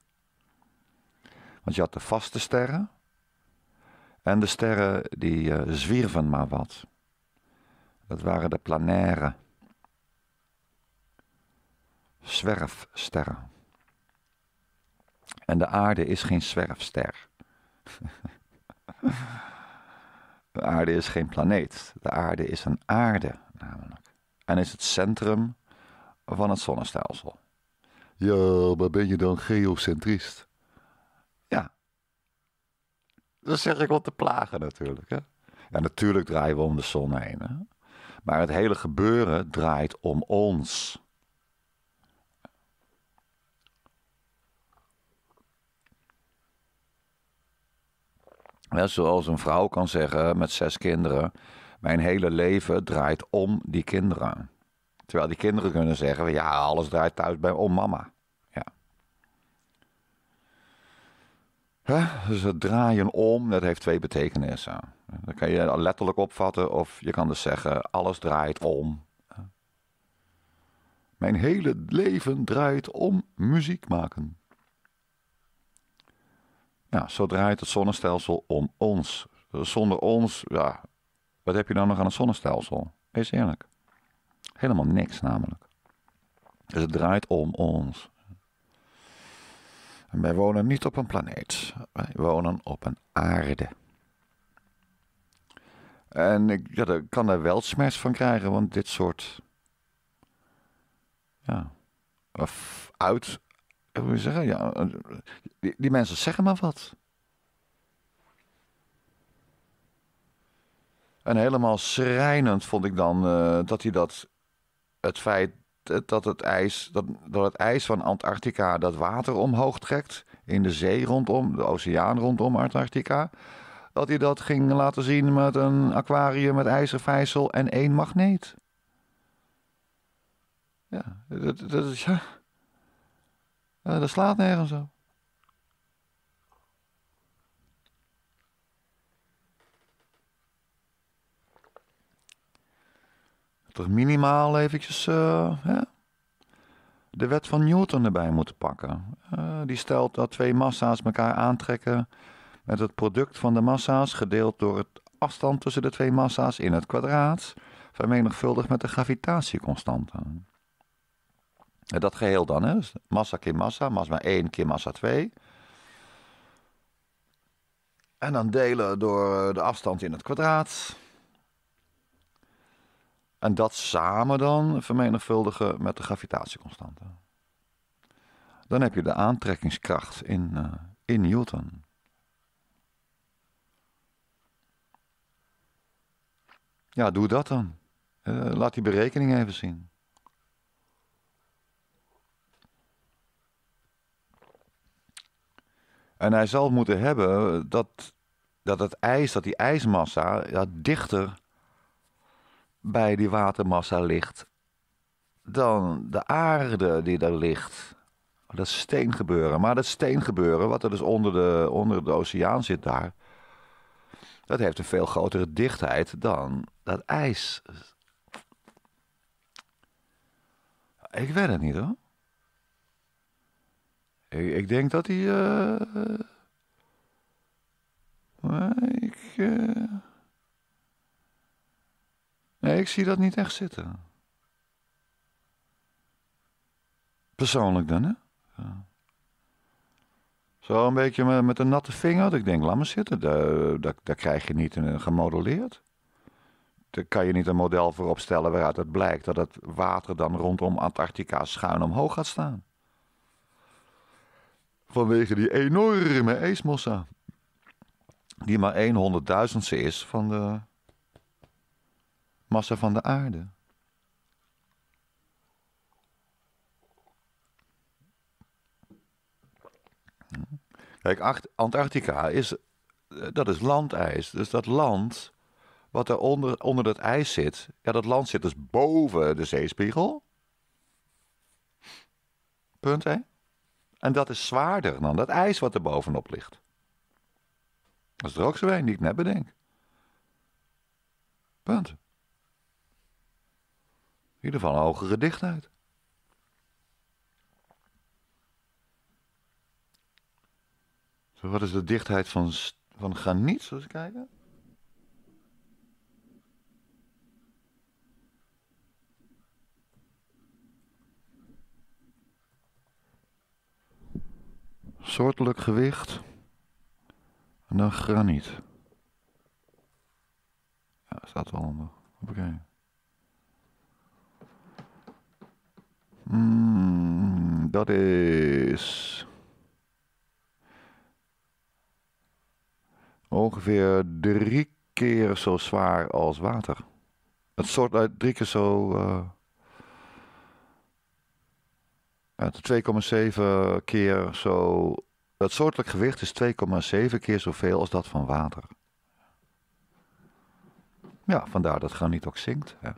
Want je had de vaste sterren en de sterren die uh, zwierven maar wat. Dat waren de planaire zwerfsterren. En de aarde is geen zwerfster. de aarde is geen planeet. De aarde is een aarde namelijk. En is het centrum van het zonnestelsel. Ja, maar ben je dan geocentrist? Ja. Dat zeg ik wat te plagen natuurlijk. Hè? Ja, natuurlijk draaien we om de zon heen. Hè? Maar het hele gebeuren draait om ons. Net zoals een vrouw kan zeggen met zes kinderen: Mijn hele leven draait om die kinderen. Terwijl die kinderen kunnen zeggen: Ja, alles draait thuis bij om mama. Dus ze draaien om, dat heeft twee betekenissen. Dat kan je letterlijk opvatten of je kan dus zeggen, alles draait om. Mijn hele leven draait om muziek maken. Ja, zo draait het zonnestelsel om ons. Zonder ons, ja, wat heb je dan nou nog aan het zonnestelsel? Wees eerlijk. Helemaal niks namelijk. Dus het draait om ons. Wij wonen niet op een planeet, wij wonen op een aarde. En ik ja, kan er wel smerts van krijgen, want dit soort. Ja. Of uit. Hoe je zeggen? Ja, eh, die, mensen zeggen maar wat. En helemaal schrijnend vond ik dan eh, dat hij dat. Het feit eh, dat het ijs, dat, het ijs van Antarctica dat water omhoog trekt. In de zee rondom, de oceaan rondom Antarctica. Dat hij dat ging laten zien met een aquarium met ijzervijzel en één magneet. Ja, dat, dat is. Ja. dat slaat nergens op. minimaal eventjes eh, hè, de wet van Newton erbij moeten pakken. Eh, die stelt dat twee massa's elkaar aantrekken met het product van de massa's gedeeld door het afstand tussen de twee massa's in het kwadraat, vermenigvuldigd met de gravitatieconstante. En dat geheel dan, hè? Dus massa keer massa, massa 1 keer massa 2. En dan delen door de afstand in het kwadraat. En dat samen dan vermenigvuldigen met de gravitatieconstante. Dan heb je de aantrekkingskracht in, eh, in Newton. Ja, doe dat dan. Eh, laat die berekening even zien. En hij zal moeten hebben dat, dat het ijs, dat die ijsmassa ja, dichter bij die watermassa ligt dan de aarde die daar ligt. Dat steengebeuren. Maar dat steengebeuren, wat er dus onder de, onder de oceaan zit daar, dat heeft een veel grotere dichtheid dan dat ijs. Ik weet het niet hoor. Ik, ik denk dat hij. Uh... ik. Eh, Nee, ik zie dat niet echt zitten. Persoonlijk dan, hè? Zo een beetje met, met, een natte vinger. Dat ik denk, laat maar zitten. Daar, krijg je niet een gemodelleerd. Daar kan je niet een model voor opstellen waaruit het blijkt dat het water dan rondom Antarctica schuin omhoog gaat staan. Vanwege die enorme eesmossa. Die maar één honderdduizendste is van de massa van de aarde. Kijk, Antarctica is, eh, dat is landijs. Dus dat land wat er onder, onder dat ijs zit, ja, dat land zit dus boven de zeespiegel. Punt, hè? En dat is zwaarder dan dat ijs wat er bovenop ligt. Dat is er ook zo een die ik net bedenk. Punt. In ieder geval een hogere dichtheid. wat is de dichtheid van, van graniet? Zullen we kijken? soortelijk gewicht. En dan graniet. Ja, staat wel onder. Oké. Hmm, dat is ongeveer drie keer zo zwaar als water. Het soort uit drie keer zo. het eh, 2,7 keer zo. Het soortelijk gewicht is 2,7 keer zoveel als dat van water. Ja, vandaar dat graniet ook zinkt. ja.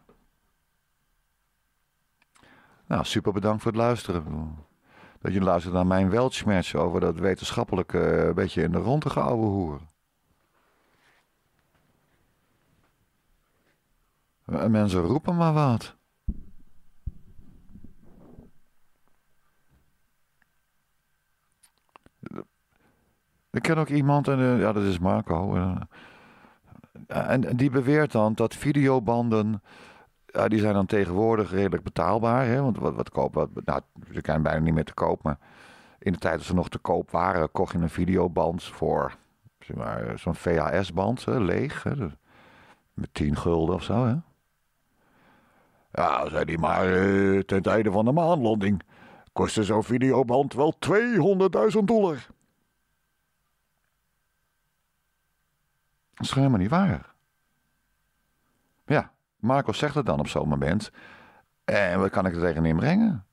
Nou, super bedankt voor het luisteren. Dat je luistert naar mijn weltschmerz over dat wetenschappelijke eh, beetje in de ronde gehouden hoeren. Eh, mensen roepen maar wat. Ik ken ook iemand, en, eh, ja, dat is Marco. en die beweert dan dat videobanden ja, die zijn dan tegenwoordig redelijk betaalbaar. Hè? Want wat, wat koop, wat, nou, ze zijn bijna niet meer te koop. Maar in de tijd dat ze nog te koop waren, kocht je een videoband voor zeg maar, eh, zo'n VHS-band, leeg. Met 10 gulden of zo. Hè? Ja, zei die maar eh, ten tijde van de maanlanding kostte zo'n videoband wel 200.000 dollar. Dat is helemaal niet waar. Marco zegt het dan op zo'n moment. En wat kan ik er tegen inbrengen?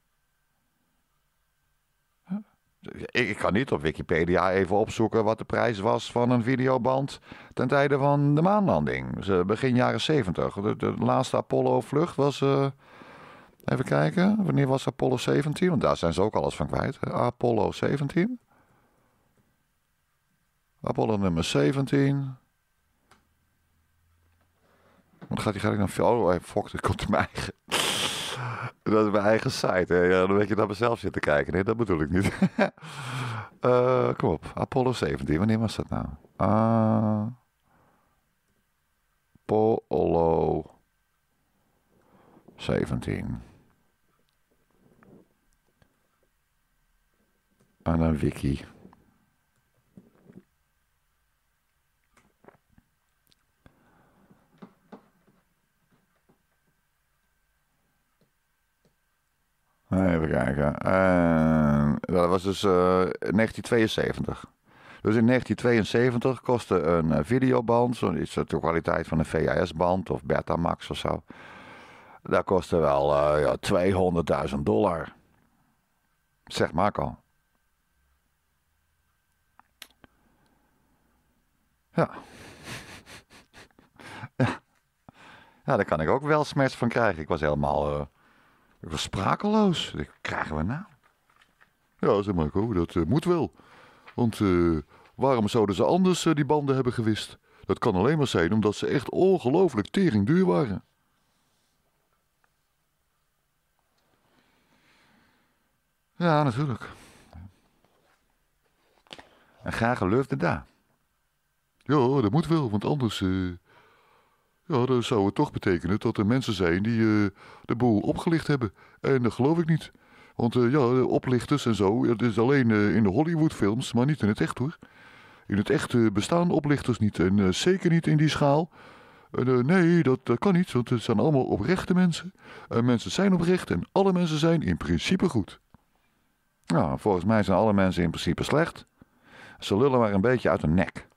Ik, kan niet op Wikipedia even opzoeken wat de prijs was van een videoband ten tijde van de maanlanding. Dus, eh, begin jaren 70. De, laatste Apollo-vlucht was. Eh, even kijken, wanneer was Apollo 17? Want daar zijn ze ook alles van kwijt. Apollo 17. Apollo nummer 17. Want dan gaat hij naar veel. Oh, fuck, dat komt mijn dat is mijn eigen site. Hè. Ja, dan weet je naar mezelf zitten kijken. Nee, dat bedoel ik niet. uh, kom op. Apollo 17. Wanneer was dat nou? Uh, Apollo 17. En dan wiki. Even kijken. Ehm, dat was dus 1972. Eh, dus in 1972 kostte een eh, videoband, zo iets eh, de kwaliteit van een VHS-band of Betamax of zo. Dat kostte wel ja, 200.000 dollar. Zeg Marco. Ja. ja. Ja, daar kan ik ook wel smerts van krijgen. Ik was helemaal ik was sprakeloos. Dat krijgen we nou? Ja, zei Marco, dat eh, moet wel. Want eh, waarom zouden ze anders eh, die banden hebben gewist? Dat kan alleen maar zijn omdat ze echt ongelooflijk tering duur waren. Ja, natuurlijk. En graag geloofde daar. Ja, dat moet wel, want anders uh, ja, dan zou het toch betekenen dat er mensen zijn die eh, de boel opgelicht hebben. En dat geloof ik niet. Want eh, ja, oplichters en zo, het is alleen eh, in de Hollywoodfilms, maar niet in het echt hoor. In het echt bestaan oplichters niet. En zeker niet in die schaal. nee, dat, kan niet, want het zijn allemaal oprechte mensen. En mensen zijn oprecht en alle mensen zijn in principe goed. Nou, volgens mij zijn alle mensen in principe slecht. Ze lullen maar een beetje uit hun nek.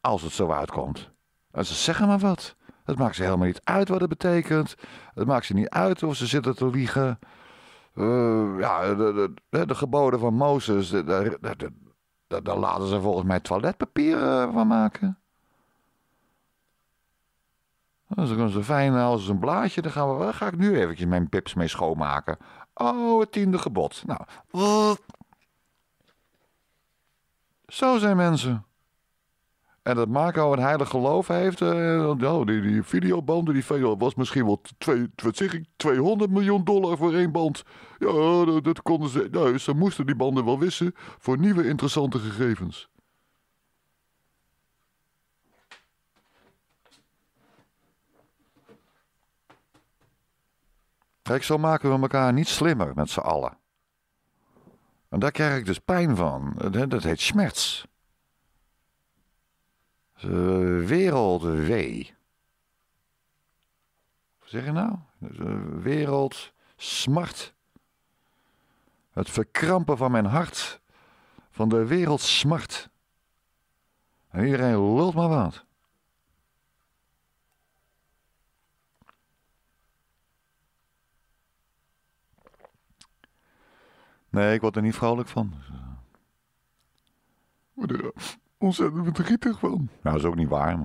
Als het zo uitkomt. En ze zeggen maar wat. Het maakt ze helemaal niet uit wat het betekent. Het maakt ze niet uit of ze zitten te liegen. Eh, ja, de, de, de, geboden van Mozes, daar laten ze volgens mij toiletpapier eh, van maken. Ze dan kunnen ze fijn als een blaadje, dan gaan we, daar ga ik nu eventjes mijn pips mee schoonmaken. Oh, het tiende gebod. Nou, zo zijn mensen. En dat Marco een heilig geloof heeft. Eh, nou, die, die videoband, die video was misschien wel twee, wat zeg ik, 200 miljoen dollar voor één band. Ja, dat, konden ze. Nou, ze moesten die banden wel wissen voor nieuwe interessante gegevens. Kijk, zo maken we elkaar niet slimmer met z'n allen. En daar krijg ik dus pijn van. Dat heet schmerz. Wereldwee. Wat zeg je nou? Wereldsmart. Het verkrampen van mijn hart. Van de wereldsmart. En iedereen lult maar wat. Nee, ik word er niet vrolijk van. Wat ontzettend verdrietig van. Nou, dat is ook niet waar.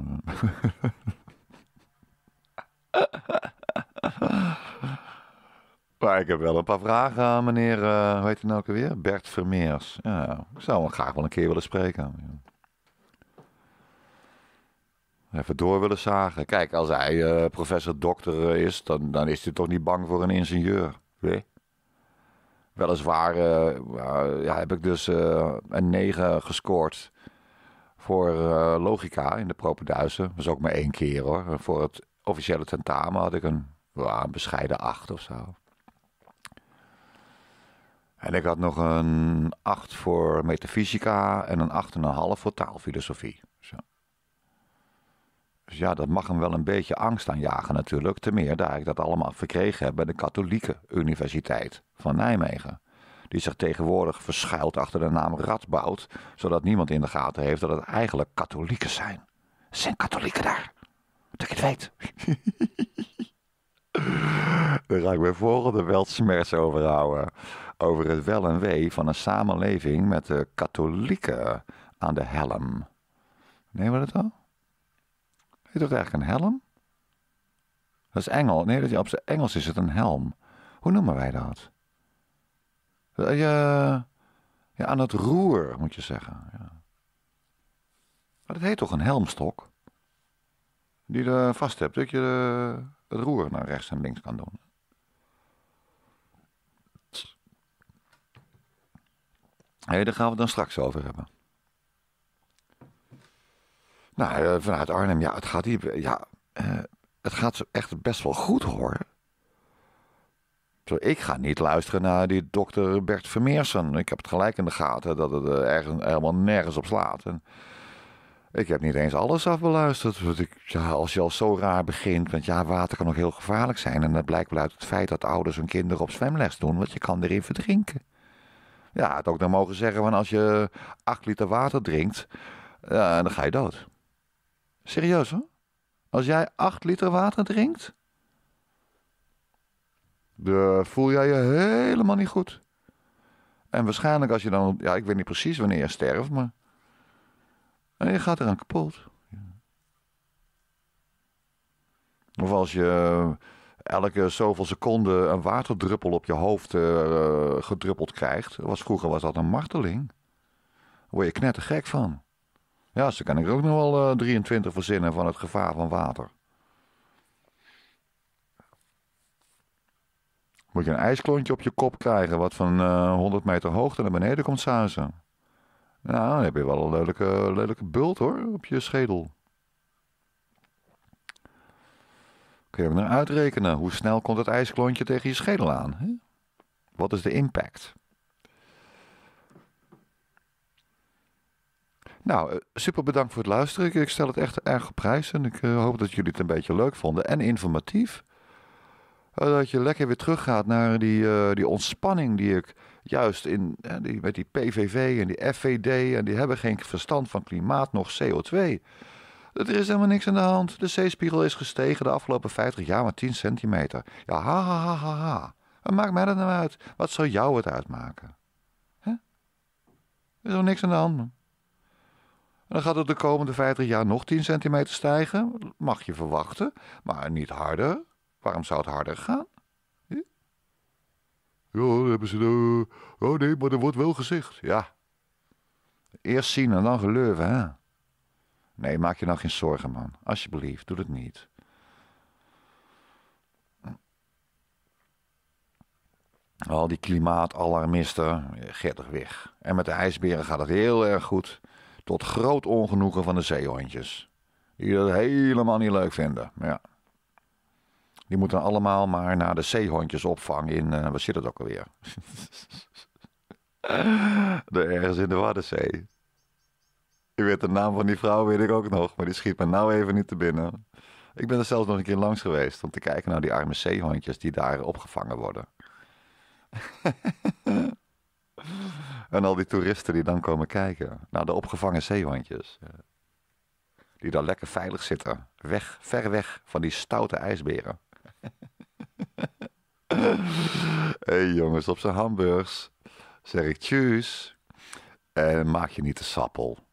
Maar... ik heb wel een paar vragen aan meneer, eh, hoe heet hij nou ook weer? Bert Vermeers. Ja, ik zou hem graag wel een keer willen spreken. Even door willen zagen. Kijk, als hij uh, professor dokter eh, is, dan, dan is hij toch niet bang voor een ingenieur. Nee. Weliswaar ja, heb ik dus een 9 gescoord voor eh, logica in de Propenduizen. Dat was ook maar één keer hoor. Voor het officiële tentamen had ik een, een bescheiden acht of zo. En ik had nog een 8 voor metafysica en een 8,5 voor taalfilosofie. Zo. Dus ja, dat mag hem wel een beetje angst aanjagen natuurlijk. Te meer daar ik dat allemaal verkregen heb bij de Katholieke Universiteit van Nijmegen die zich tegenwoordig verschuilt achter de naam Radboud, zodat niemand in de gaten heeft dat het eigenlijk katholieken zijn. Zijn katholieken daar? Dat ik het weet. Daar ga ik mijn volgende weltsmerts over houden. Over het wel en wee van een samenleving met de katholieken aan de helm. Neem we dat al? Heet dat eigenlijk een helm? Dat is Engel. Nee, dat op zijn Engels is het een helm. Hoe noemen wij dat? Eh, ja, ja, aan het roer, moet je zeggen. Ja. Maar dat heet toch een helmstok? Die je vast hebt, dat je de, het roer naar rechts en links kan doen. Hé, daar gaan we het dan straks over hebben. Nou, eh, vanuit Arnhem, ja, het gaat hier, ja, eh, het gaat echt best wel goed hoor. Ik ga niet luisteren naar die dokter Bert Vermeersen. Ik heb het gelijk in de gaten dat het eh, ergens, helemaal nergens op slaat. ik heb niet eens alles afbeluisterd. Want ik, als je al zo raar begint, want ja, water kan ook heel gevaarlijk zijn. En dat blijkt wel uit het feit dat ouders hun kinderen op zwemles doen, want je kan erin verdrinken. Ja, het ook dan mogen zeggen van als je acht liter water drinkt, eh, dan ga je dood. Serieus hoor? Als jij acht liter water drinkt, de, voel jij je helemaal niet goed. En waarschijnlijk als je dan, ja, ik weet niet precies wanneer je sterft, maar. En je gaat eraan kapot. Of als je eh, elke zoveel seconden een waterdruppel op je hoofd eh, gedruppeld krijgt. Was, vroeger was dat een marteling. Daar word je knettergek van. Ja, ze kan ik ook nog wel 23 eh, verzinnen van het gevaar van water. Moet je een ijsklontje op je kop krijgen, wat van 100 eh, meter hoogte naar beneden komt zuizen. Nou, dan heb je wel een lelijke, lelijke bult hoor, op je schedel. Kun je ook naar uitrekenen, hoe snel komt het ijsklontje tegen je schedel aan? Hè? Wat is de impact? Nou, eh, super bedankt voor het luisteren. Ik stel het echt erg op prijs en ik eh, hoop dat jullie het een beetje leuk vonden en informatief. Oh, dat je lekker weer teruggaat naar die, eh, die ontspanning die ik juist in, eh, die, met die PVV en die FVD. En die hebben geen verstand van klimaat, nog CO2. Er is helemaal niks aan de hand. De zeespiegel is gestegen de afgelopen 50 jaar maar 10 centimeter. Ja, ha, ha, ha, ha, ha. Wat maakt mij dat nou uit? Wat zou jou het uitmaken? Hè? Er is nog niks aan de hand, En dan gaat het de komende 50 jaar nog 10 centimeter stijgen. Mag je verwachten. Maar niet harder. Waarom zou het harder gaan? Hm? Ja, dan hebben ze Oh nee, maar er wordt wel gezegd. Ja. Eerst zien en dan geloven, hè? Nee, maak je nou geen zorgen, man. Alsjeblieft, doe het niet. Al die klimaatalarmisten, gittig weg. En met de ijsberen gaat het heel erg goed. Tot groot ongenoegen van de zeehondjes. Die dat helemaal niet leuk vinden. Ja. Die moeten allemaal maar naar de zeehondjes opvang in, uh, eh, wat zit het ook alweer? De ergens in de Waddenzee. Ik weet de naam van die vrouw, weet ik ook nog, maar die schiet me nou even niet te binnen. Ik ben er zelfs nog een keer langs geweest om te kijken naar die arme zeehondjes die daar opgevangen worden. en al die toeristen die dan komen kijken naar de opgevangen zeehondjes. Die daar lekker veilig zitten, weg, ver weg van die stoute ijsberen. hey jongens, op zijn hamburgers zeg ik tjus en maak je niet te sappel.